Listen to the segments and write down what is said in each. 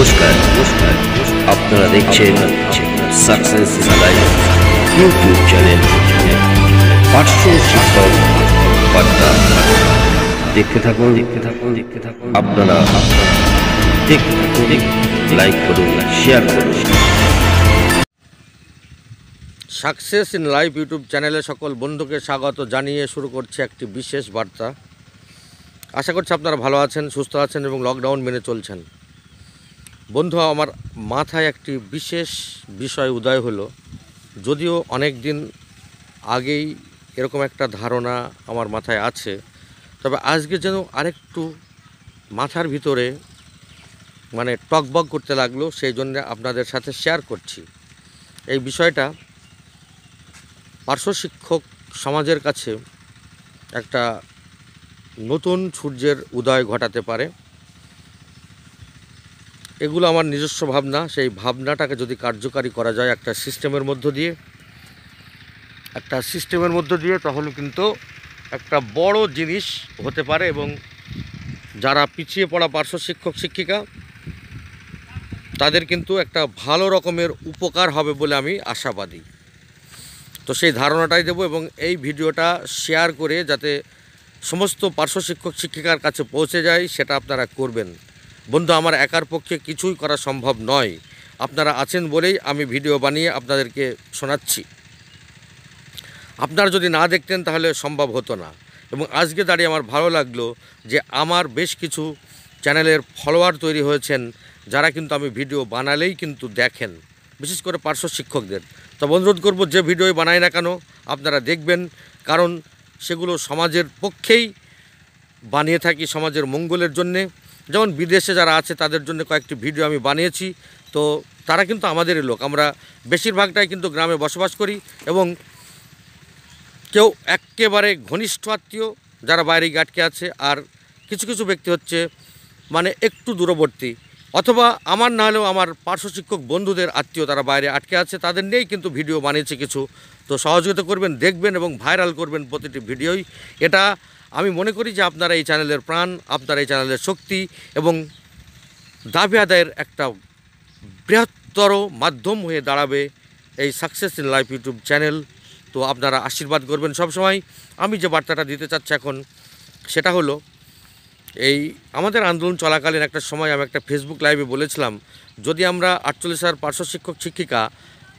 নমস্কার আপনারা দেখছেন সাকসেস লাইফ ইউটিউব চ্যানেল পাঁচশো শিক্ষক দেখতে থাকুন দেখতে থাকুন দেখতে থাকুন আপনারা দেখতে থাকুন লাইক করুন শেয়ার করুন সাকসেস ইন লাইফ ইউটিউব চ্যানেলে সকল বন্ধুকে স্বাগত জানিয়ে শুরু করছে একটি বিশেষ বার্তা আশা করছি আপনারা ভালো আছেন সুস্থ আছেন এবং লকডাউন মেনে চলছেন বন্ধু আমার মাথায় একটি বিশেষ বিষয় উদয় হলো যদিও অনেক দিন আগেই এরকম একটা ধারণা আমার মাথায় আছে তবে আজকে যেন আরেকটু মাথার ভিতরে মানে টকবক করতে লাগলো সেই জন্য আপনাদের সাথে শেয়ার করছি এই বিষয়টা পার্শ্ব শিক্ষক সমাজের কাছে একটা নতুন সূর্যের উদয় ঘটাতে পারে এগুলো আমার নিজস্ব ভাবনা সেই ভাবনাটাকে যদি কার্যকারী করা যায় একটা সিস্টেমের মধ্য দিয়ে একটা সিস্টেমের মধ্য দিয়ে তাহলে কিন্তু একটা বড় জিনিস হতে পারে এবং যারা পিছিয়ে পড়া পার্শ্ব শিক্ষক শিক্ষিকা তাদের কিন্তু একটা ভালো রকমের উপকার হবে বলে আমি আশাবাদী তো সেই ধারণাটাই দেব এবং এই ভিডিওটা শেয়ার করে যাতে সমস্ত পার্শ্ব শিক্ষক শিক্ষিকার কাছে পৌঁছে যায় সেটা আপনারা করবেন বন্ধু আমার একার পক্ষে কিছুই করা সম্ভব নয় আপনারা আছেন বলেই আমি ভিডিও বানিয়ে আপনাদেরকে শোনাচ্ছি আপনারা যদি না দেখতেন তাহলে সম্ভব হতো না এবং আজকে দাঁড়িয়ে আমার ভালো লাগলো যে আমার বেশ কিছু চ্যানেলের ফলোয়ার তৈরি হয়েছেন যারা কিন্তু আমি ভিডিও বানালেই কিন্তু দেখেন বিশেষ করে পার্শ্ব শিক্ষকদের তবে অনুরোধ করবো যে ভিডিও বানাই না কেন আপনারা দেখবেন কারণ সেগুলো সমাজের পক্ষেই বানিয়ে থাকি সমাজের মঙ্গলের জন্যে যেমন বিদেশে যারা আছে তাদের জন্য কয়েকটি ভিডিও আমি বানিয়েছি তো তারা কিন্তু আমাদেরই লোক আমরা বেশিরভাগটাই কিন্তু গ্রামে বসবাস করি এবং কেউ একেবারে ঘনিষ্ঠ আত্মীয় যারা বাইরে আটকে আছে আর কিছু কিছু ব্যক্তি হচ্ছে মানে একটু দূরবর্তী অথবা আমার না হলেও আমার পার্শ্ব শিক্ষক বন্ধুদের আত্মীয় তারা বাইরে আটকে আছে তাদের নিয়েই কিন্তু ভিডিও বানিয়েছে কিছু তো সহযোগিতা করবেন দেখবেন এবং ভাইরাল করবেন প্রতিটি ভিডিওই এটা আমি মনে করি যে আপনারা এই চ্যানেলের প্রাণ আপনারা এই চ্যানেলের শক্তি এবং দাবি আদায়ের একটা বৃহত্তর মাধ্যম হয়ে দাঁড়াবে এই success in life YouTube channel তো আপনারা আশীর্বাদ করবেন সব সময় আমি যে বার্তাটা দিতে চাচ্ছি এখন সেটা হলো এই আমাদের আন্দোলন চলাকালীন একটা সময় আমি একটা ফেসবুক লাইভে বলেছিলাম যদি আমরা আটচল্লিশ হাজার পার্শ্ব শিক্ষক শিক্ষিকা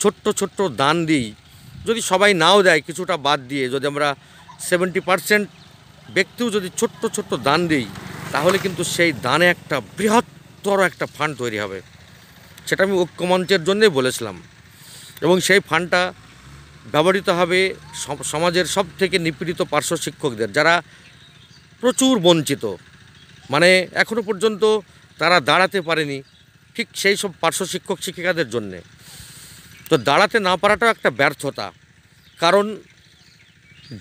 ছোট্ট ছোট্ট দান দিই যদি সবাই নাও দেয় কিছুটা বাদ দিয়ে যদি আমরা সেভেন্টি পারসেন্ট ব্যক্তিও যদি ছোট্ট ছোট্ট দান দিই তাহলে কিন্তু সেই দানে একটা বৃহত্তর একটা ফান্ড তৈরি হবে সেটা আমি ঐক্যমঞ্চের জন্যই বলেছিলাম এবং সেই ফান্ডটা ব্যবহৃত হবে সমাজের সব থেকে নিপীড়িত পার্শ্ব শিক্ষকদের যারা প্রচুর বঞ্চিত মানে এখনও পর্যন্ত তারা দাঁড়াতে পারেনি ঠিক সেই সব পার্শ্ব শিক্ষক শিক্ষিকাদের জন্যে তো দাঁড়াতে না পারাটাও একটা ব্যর্থতা কারণ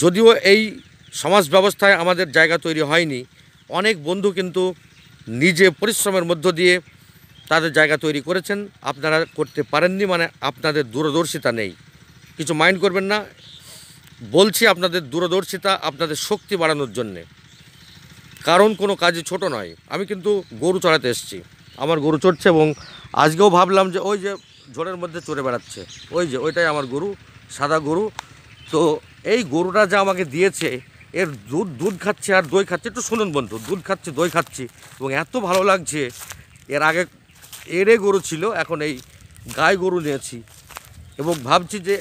যদিও এই সমাজ ব্যবস্থায় আমাদের জায়গা তৈরি হয়নি অনেক বন্ধু কিন্তু নিজে পরিশ্রমের মধ্য দিয়ে তাদের জায়গা তৈরি করেছেন আপনারা করতে পারেননি মানে আপনাদের দূরদর্শিতা নেই কিছু মাইন্ড করবেন না বলছি আপনাদের দূরদর্শিতা আপনাদের শক্তি বাড়ানোর জন্যে কারণ কোনো কাজে ছোট নয় আমি কিন্তু গরু চড়াতে এসেছি আমার গরু চড়ছে এবং আজকেও ভাবলাম যে ওই যে ঝোড়ের মধ্যে চড়ে বেড়াচ্ছে ওই যে ওইটাই আমার গরু সাদা গরু তো এই গরুটা যা আমাকে দিয়েছে এর দুধ দুধ খাচ্ছে আর দই খাচ্ছে একটু শুনুন বন্ধু দুধ খাচ্ছে দই খাচ্ছে এবং এত ভালো লাগছে এর আগে এড়ে গরু ছিল এখন এই গায়ে গরু নিয়েছি এবং ভাবছি যে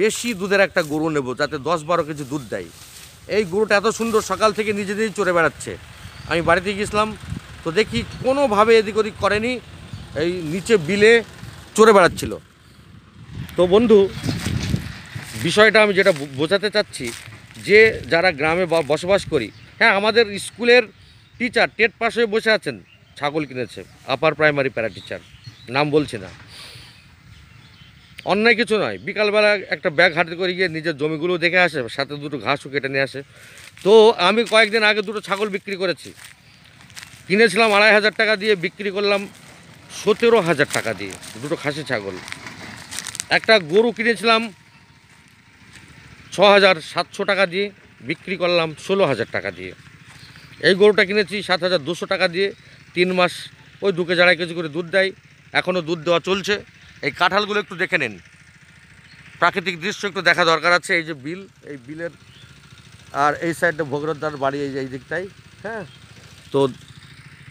বেশি দুধের একটা গরু নেব যাতে দশ বারো কেজি দুধ দেয় এই গরুটা এত সুন্দর সকাল থেকে নিজে নিজেই চড়ে বেড়াচ্ছে আমি বাড়িতে গেছিলাম তো দেখি কোনোভাবে এদিক ওদিক করেনি এই নিচে বিলে চড়ে বেড়াচ্ছিল তো বন্ধু বিষয়টা আমি যেটা বোঝাতে চাচ্ছি যে যারা গ্রামে বসবাস করি হ্যাঁ আমাদের স্কুলের টিচার টেট পাস হয়ে বসে আছেন ছাগল কিনেছে আপার প্রাইমারি প্যারা টিচার নাম বলছি না অন্যায় কিছু নয় বিকালবেলা একটা ব্যাগ হাতে করে গিয়ে নিজের জমিগুলো দেখে আসে সাথে দুটো ঘাসও কেটে নিয়ে আসে তো আমি কয়েকদিন আগে দুটো ছাগল বিক্রি করেছি কিনেছিলাম আড়াই হাজার টাকা দিয়ে বিক্রি করলাম সতেরো হাজার টাকা দিয়ে দুটো খাসি ছাগল একটা গরু কিনেছিলাম ছ হাজার সাতশো টাকা দিয়ে বিক্রি করলাম ষোলো হাজার টাকা দিয়ে এই গরুটা কিনেছি সাত হাজার দুশো টাকা দিয়ে তিন মাস ওই দুকে জাড়াই কেজি করে দুধ দেয় এখনও দুধ দেওয়া চলছে এই কাঁঠালগুলো একটু দেখে নিন প্রাকৃতিক দৃশ্য একটু দেখা দরকার আছে এই যে বিল এই বিলের আর এই সাইডটা ভোগরদ্দার বাড়ি এই এই দিকটাই হ্যাঁ তো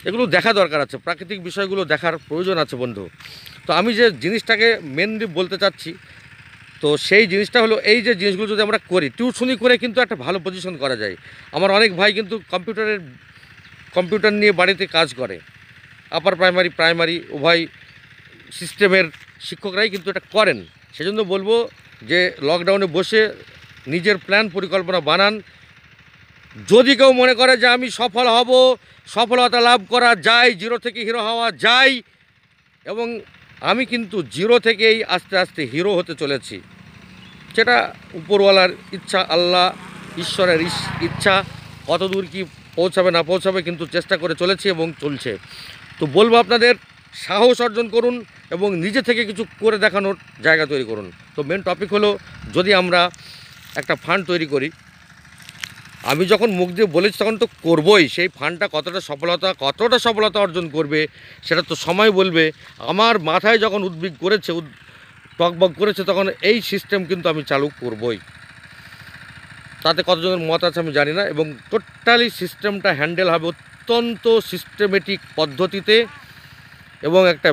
এগুলো দেখা দরকার আছে প্রাকৃতিক বিষয়গুলো দেখার প্রয়োজন আছে বন্ধু তো আমি যে জিনিসটাকে মেনলি বলতে চাচ্ছি তো সেই জিনিসটা হলো এই যে জিনিসগুলো যদি আমরা করি টিউশনি করে কিন্তু একটা ভালো পজিশন করা যায় আমার অনেক ভাই কিন্তু কম্পিউটারের কম্পিউটার নিয়ে বাড়িতে কাজ করে আপার প্রাইমারি প্রাইমারি উভয় সিস্টেমের শিক্ষকরাই কিন্তু এটা করেন সেজন্য বলবো যে লকডাউনে বসে নিজের প্ল্যান পরিকল্পনা বানান যদি কেউ মনে করে যে আমি সফল হব সফলতা লাভ করা যায় জিরো থেকে হিরো হওয়া যায় এবং আমি কিন্তু জিরো থেকেই আস্তে আস্তে হিরো হতে চলেছি সেটা উপরওয়ালার ইচ্ছা আল্লাহ ঈশ্বরের ইচ্ছা কত দূর কি পৌঁছাবে না পৌঁছাবে কিন্তু চেষ্টা করে চলেছি এবং চলছে তো বলবো আপনাদের সাহস অর্জন করুন এবং নিজে থেকে কিছু করে দেখানোর জায়গা তৈরি করুন তো মেন টপিক হলো যদি আমরা একটা ফান্ড তৈরি করি আমি যখন মুখ দিয়ে বলেছি তখন তো করবই সেই ফান্ডটা কতটা সফলতা কতটা সফলতা অর্জন করবে সেটা তো সময় বলবে আমার মাথায় যখন উদ্বিগ করেছে টকবক করেছে তখন এই সিস্টেম কিন্তু আমি চালু করবই তাতে কতজনের মত আছে আমি জানি না এবং টোটালি সিস্টেমটা হ্যান্ডেল হবে অত্যন্ত সিস্টেমেটিক পদ্ধতিতে এবং একটা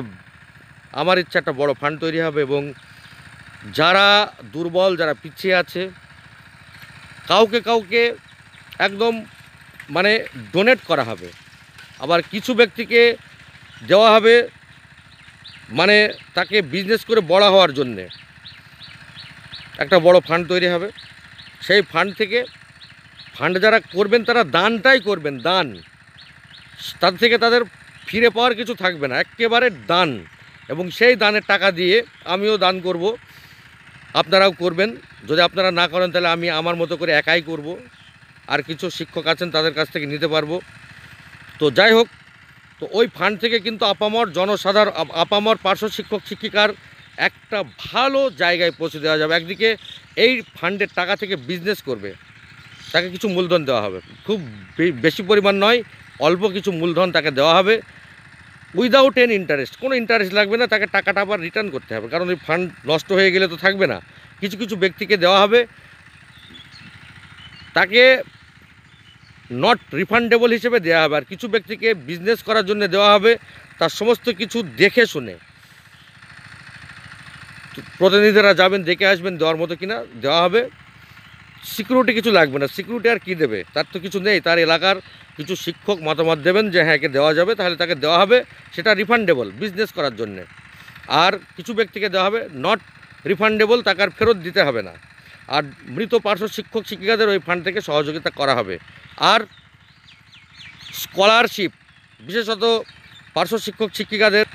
আমার ইচ্ছা একটা বড় ফান্ড তৈরি হবে এবং যারা দুর্বল যারা পিছিয়ে আছে কাউকে কাউকে একদম মানে ডোনেট করা হবে আবার কিছু ব্যক্তিকে দেওয়া হবে মানে তাকে বিজনেস করে বড় হওয়ার জন্যে একটা বড় ফান্ড তৈরি হবে সেই ফান্ড থেকে ফান্ড যারা করবেন তারা দানটাই করবেন দান তার থেকে তাদের ফিরে পাওয়ার কিছু থাকবে না একেবারে দান এবং সেই দানের টাকা দিয়ে আমিও দান করব আপনারাও করবেন যদি আপনারা না করেন তাহলে আমি আমার মতো করে একাই করব আর কিছু শিক্ষক আছেন তাদের কাছ থেকে নিতে পারবো তো যাই হোক তো ওই ফান্ড থেকে কিন্তু আপামর জনসাধারণ আপামর পার্শ্ব শিক্ষক শিক্ষিকার একটা ভালো জায়গায় পৌঁছে দেওয়া যাবে একদিকে এই ফান্ডের টাকা থেকে বিজনেস করবে তাকে কিছু মূলধন দেওয়া হবে খুব বেশি পরিমাণ নয় অল্প কিছু মূলধন তাকে দেওয়া হবে উইদাউট এন ইন্টারেস্ট কোনো ইন্টারেস্ট লাগবে না তাকে টাকাটা আবার রিটার্ন করতে হবে কারণ ওই ফান্ড নষ্ট হয়ে গেলে তো থাকবে না কিছু কিছু ব্যক্তিকে দেওয়া হবে তাকে নট রিফান্ডেবল হিসেবে দেওয়া হবে আর কিছু ব্যক্তিকে বিজনেস করার জন্য দেওয়া হবে তার সমস্ত কিছু দেখে শুনে প্রতিনিধিরা যাবেন দেখে আসবেন দেওয়ার মতো কিনা দেওয়া হবে সিকিউরিটি কিছু লাগবে না সিকিউরিটি আর কী দেবে তার তো কিছু নেই তার এলাকার কিছু শিক্ষক মতামত দেবেন যে হ্যাঁ একে দেওয়া যাবে তাহলে তাকে দেওয়া হবে সেটা রিফান্ডেবল বিজনেস করার জন্যে আর কিছু ব্যক্তিকে দেওয়া হবে নট রিফান্ডেবল তাকে আর ফেরত দিতে হবে না আর মৃত পার্শ্ব শিক্ষক শিক্ষিকাদের ওই ফান্ড থেকে সহযোগিতা করা হবে আর স্কলারশিপ বিশেষত পার্শ্ব শিক্ষক শিক্ষিকাদের